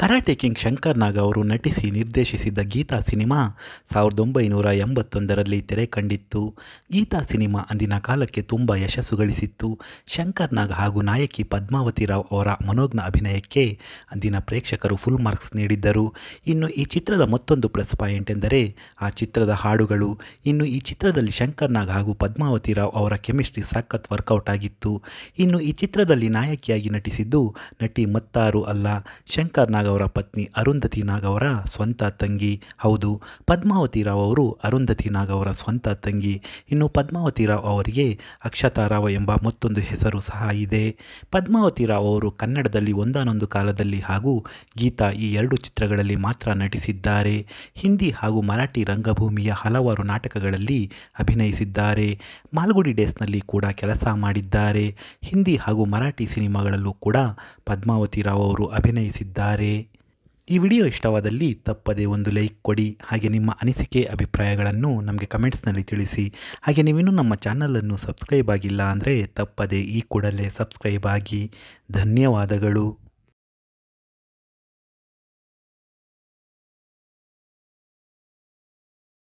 karate king Shankar ಅವರು ನಟಿಸಿ ನಿರ್ದೇಶಿಸಿದ್ದ Geetha cinema ಸಾವಿರದ ಒಂಬೈನೂರ ಎಂಬತ್ತೊಂದರಲ್ಲಿ ತೆರೆ ಕಂಡಿತ್ತು ಗೀತಾ ಸಿನಿಮಾ ಅಂದಿನ ಕಾಲಕ್ಕೆ ತುಂಬ ಯಶಸ್ಸು ಗಳಿಸಿತ್ತು ಶಂಕರ್ ಹಾಗೂ ನಾಯಕಿ ಪದ್ಮಾವತಿ ರಾವ್ ಅವರ ಮನೋಜ್ಞ ಅಭಿನಯಕ್ಕೆ ಅಂದಿನ ಪ್ರೇಕ್ಷಕರು ಫುಲ್ ಮಾರ್ಕ್ಸ್ ನೀಡಿದ್ದರು ಇನ್ನು ಈ ಚಿತ್ರದ ಮತ್ತೊಂದು ಪ್ಲಸ್ ಪಾಯಿಂಟ್ ಎಂದರೆ ಆ ಚಿತ್ರದ ಹಾಡುಗಳು ಇನ್ನು ಈ ಚಿತ್ರದಲ್ಲಿ ಶಂಕರ್ ಹಾಗೂ ಪದ್ಮಾವತಿ ರಾವ್ ಅವರ ಕೆಮಿಸ್ಟ್ರಿ ಸಖತ್ ವರ್ಕೌಟ್ ಆಗಿತ್ತು ಇನ್ನು ಈ ಚಿತ್ರದಲ್ಲಿ ನಾಯಕಿಯಾಗಿ ನಟಿಸಿದ್ದು ನಟಿ ಮತ್ತಾರು ಅಲ್ಲ ಶಂಕರ್ ನಾಗವರ ಅವರ ಪತ್ನಿ ಅರುಂಧತಿ ನಾಗವರ ಅವರ ಸ್ವಂತ ತಂಗಿ ಹೌದು ಪದ್ಮಾವತಿ ರಾವ್ ಅವರು ಅರುಂಧತಿ ನಾಗವರ ಅವರ ಸ್ವಂತ ತಂಗಿ ಇನ್ನು ಪದ್ಮಾವತಿ ರಾವ್ ಅವರಿಗೆ ಅಕ್ಷತಾ ರಾವ್ ಎಂಬ ಮತ್ತೊಂದು ಹೆಸರು ಸಹ ಇದೆ ಪದ್ಮಾವತಿ ರಾವ್ ಅವರು ಕನ್ನಡದಲ್ಲಿ ಒಂದಾನೊಂದು ಕಾಲದಲ್ಲಿ ಹಾಗೂ ಗೀತಾ ಈ ಎರಡು ಚಿತ್ರಗಳಲ್ಲಿ ಮಾತ್ರ ನಟಿಸಿದ್ದಾರೆ ಹಿಂದಿ ಹಾಗೂ ಮರಾಠಿ ರಂಗಭೂಮಿಯ ಹಲವಾರು ನಾಟಕಗಳಲ್ಲಿ ಅಭಿನಯಿಸಿದ್ದಾರೆ ಮಾಲ್ಗುಡಿ ಡೇಸ್ನಲ್ಲಿ ಕೂಡ ಕೆಲಸ ಮಾಡಿದ್ದಾರೆ ಹಿಂದಿ ಹಾಗೂ ಮರಾಠಿ ಸಿನಿಮಾಗಳಲ್ಲೂ ಕೂಡ ಪದ್ಮಾವತಿ ರಾವ್ ಅವರು ಅಭಿನಯಿಸಿದ್ದಾರೆ ಈ ವಿಡಿಯೋ ಇಷ್ಟವಾದಲ್ಲಿ ತಪ್ಪದೇ ಒಂದು ಲೈಕ್ ಕೊಡಿ ಹಾಗೆ ನಿಮ್ಮ ಅನಿಸಿಕೆ ಅಭಿಪ್ರಾಯಗಳನ್ನು ನಮಗೆ ಕಮೆಂಟ್ಸ್ನಲ್ಲಿ ತಿಳಿಸಿ ಹಾಗೆ ನೀವಿನ್ನೂ ನಮ್ಮ ಚಾನಲನ್ನು ಸಬ್ಸ್ಕ್ರೈಬ್ ಆಗಿಲ್ಲ ಅಂದರೆ ತಪ್ಪದೇ ಈ ಕೂಡಲೇ ಸಬ್ಸ್ಕ್ರೈಬ್ ಆಗಿ ಧನ್ಯವಾದಗಳು